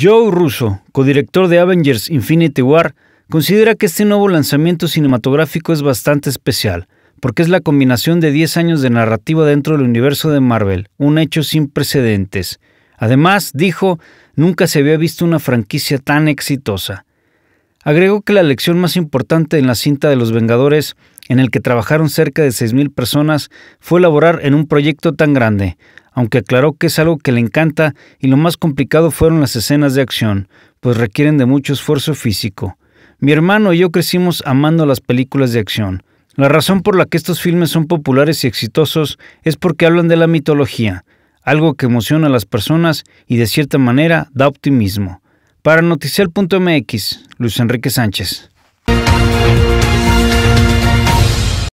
Joe Russo, codirector de Avengers Infinity War, considera que este nuevo lanzamiento cinematográfico es bastante especial, porque es la combinación de 10 años de narrativa dentro del universo de Marvel, un hecho sin precedentes. Además, dijo, nunca se había visto una franquicia tan exitosa. Agregó que la lección más importante en la cinta de los Vengadores, en el que trabajaron cerca de 6.000 personas, fue elaborar en un proyecto tan grande, aunque aclaró que es algo que le encanta y lo más complicado fueron las escenas de acción, pues requieren de mucho esfuerzo físico. Mi hermano y yo crecimos amando las películas de acción. La razón por la que estos filmes son populares y exitosos es porque hablan de la mitología, algo que emociona a las personas y de cierta manera da optimismo. Para Noticiel.mx, Luis Enrique Sánchez.